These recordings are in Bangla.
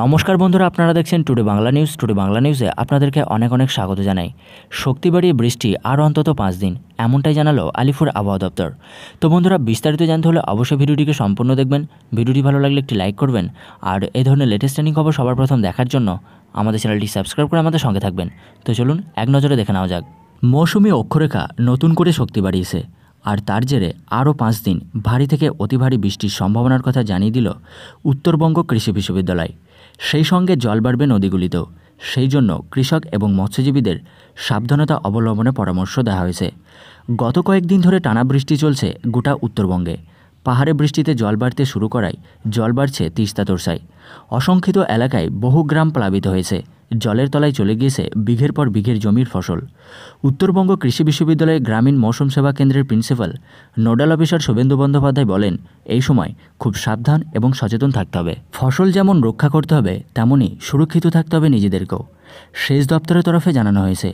নমস্কার বন্ধুরা আপনারা দেখছেন today Bangla news today Bangla নিউজে আপনাদেরকে অনেক অনেক স্বাগত জানাই শক্তি বাড়িয়ে বৃষ্টি আর অন্তত পাঁচ দিন এমনটাই জানালো আলিপুর আবহাওয়া দপ্তর তো বন্ধুরা বিস্তারিত জানতে হলে অবশ্যই ভিডিওটিকে সম্পূর্ণ দেখবেন ভিডিওটি ভালো লাগলে একটি লাইক করবেন আর এ ধরনের লেটেস্ট ট্রেনিং খবর সবার প্রথম দেখার জন্য আমাদের চ্যানেলটি সাবস্ক্রাইব করে আমাদের সঙ্গে থাকবেন তো চলুন এক নজরে দেখে নেওয়া যাক মৌসুমি অক্ষরেখা নতুন করে শক্তি বাড়িয়েছে আর তার জেরে আরও পাঁচ দিন ভারী থেকে অতি ভারী বৃষ্টির সম্ভাবনার কথা জানিয়ে দিল উত্তরবঙ্গ কৃষি বিশ্ববিদ্যালয় সেই সঙ্গে জল বাড়বে নদীগুলিতেও সেই জন্য কৃষক এবং মৎস্যজীবীদের সাবধানতা অবলম্বনে পরামর্শ দেওয়া হয়েছে গত কয়েকদিন ধরে টানা বৃষ্টি চলছে গোটা উত্তরবঙ্গে পাহাড়ে বৃষ্টিতে জল বাড়তে শুরু করায় জল বাড়ছে তিস্তা তোরসায় অসংখ্যিত এলাকায় বহু গ্রাম প্লাবিত হয়েছে জলের তলায় চলে গিয়েছে বিঘের পর বিঘের জমির ফসল উত্তরবঙ্গ কৃষি বিশ্ববিদ্যালয়ের গ্রামীণ মৌসুম সেবা কেন্দ্রের principal nodal officer Suvendu Bandyopadhyay বলেন এই সময় খুব সাবধান এবং সচেতন থাকতে হবে ফসল যেমন রক্ষা করতে হবে তেমনই সুরক্ষিত থাকতে হবে নিজেদেরকেও সেচ দপ্তরের তরফে জানানো হয়েছে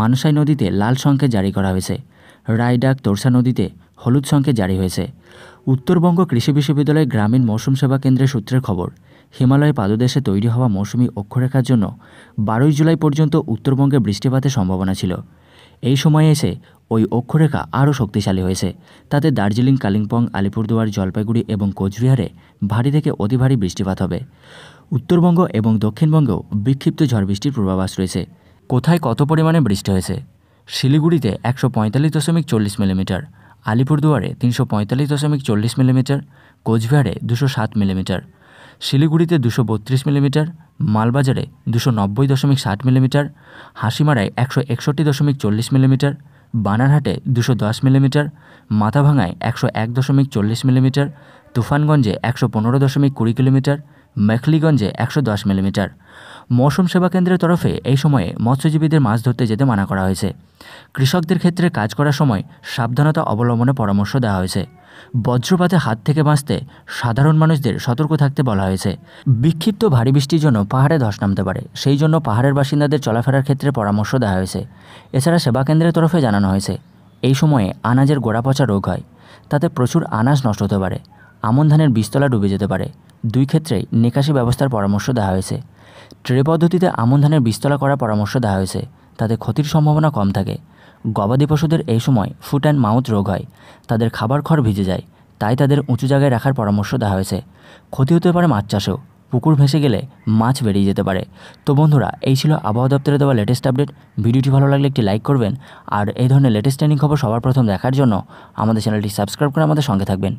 মানসাই নদীতে লাল সংকেত জারি করা হয়েছে রায়ডাক তোরসা নদীতে হলুদ সংকেত জারি হয়েছে উত্তরবঙ্গ কৃষি বিশ্ববিদ্যালয় গ্রামীণ মৌসুম সেবা কেন্দ্রের সূত্রের খবর হিমালয় পাদদেশে তৈরি হওয়া মৌসুমি অক্ষরেখার জন্য বারোই জুলাই পর্যন্ত উত্তরবঙ্গে বৃষ্টিপাতের সম্ভাবনা ছিল এই সময়ে এসে ওই অক্ষরেখা আরও শক্তিশালী হয়েছে তাতে দার্জিলিং কালিম্পং আলিপুরদুয়ার জলপাইগুড়ি এবং কোচবিহারে ভারী থেকে অতি ভারী বৃষ্টিপাত হবে উত্তরবঙ্গ এবং দক্ষিণবঙ্গেও বিক্ষিপ্ত ঝড় বৃষ্টির পূর্বাভাস রয়েছে কোথায় কত পরিমাণে বৃষ্টি হয়েছে শিলিগুড়িতে একশো পঁয়তাল্লিশ দশমিক চল্লিশ মিলিমিটার আলিপুরদুয়ারে তিনশো পঁয়তাল্লিশ দশমিক চল্লিশ মিলিমিটার কোচবিহারে দুশো সাত মিলিমিটার শিলিগুড়িতে দুশো বত্রিশ মিলিমিটার মালবাজারে দুশো নব্বই দশমিক ষাট মিলিমিটার হাসিমারায় একশো একষট্টি দশমিক চল্লিশ মিলিমিটার বানারহাটে দুশো দশ মিলিমিটার মাথাভাঙায় একশো এক দশমিক চল্লিশ মিলিমিটার তুফানগঞ্জে একশো পনেরো দশমিক কুড়ি কিলোমিটার মেখলিগঞ্জে একশো দশ মিলিমিটার মৌসুম সেবা কেন্দ্রের তরফে এই সময়ে মৎস্যজীবীদের মাছ ধরতে যেতে মানা করা হয়েছে কৃষকদের ক্ষেত্রে কাজ করার সময় সাবধানতা অবলম্বনে পরামর্শ দেওয়া হয়েছে বজ্রপাতে হাত থেকে বাঁচতে সাধারণ মানুষদের সতর্ক থাকতে বলা হয়েছে বিক্ষিপ্ত ভারী বৃষ্টির জন্য পাহাড়ে ধস নামতে পারে সেই জন্য পাহাড়ের বাসিন্দাদের চলাফেরার ক্ষেত্রে পরামর্শ দেওয়া হয়েছে এছাড়া সেবা কেন্দ্রের তরফে জানানো হয়েছে এই সময়ে আনাজের গোড়াপচা রোগ হয় তাতে প্রচুর আনাজ নষ্ট হতে পারে আমন ধানের বীজতলা ডুবে যেতে পারে দুই ক্ষেত্রেই নিকাশি ব্যবস্থার পরামর্শ দেওয়া হয়েছে ট্রে পদ্ধতিতে আমন ধানের বিস্তলা করার পরামর্শ দেওয়া হয়েছে তাতে ক্ষতির সম্ভাবনা কম থাকে গবাদি পশুদের এই সময় ফুট অ্যান্ড মাউথ রোগ হয় তাদের খাবার খড় ভিজে যায় তাই তাদের উঁচু জায়গায় রাখার পরামর্শ দেওয়া হয়েছে ক্ষতি হতে পারে মাছ চাষেও পুকুর ভেসে গেলে মাছ বেরিয়ে যেতে পারে তো বন্ধুরা এই ছিল আবহাওয়া দপ্তরে দেওয়া লেটেস্ট আপডেট ভিডিওটি ভালো লাগলে একটি লাইক করবেন আর এই ধরনের লেটেস্ট ট্রেনিং খবর সবার প্রথম দেখার জন্য আমাদের চ্যানেলটি সাবস্ক্রাইব করে আমাদের সঙ্গে থাকবেন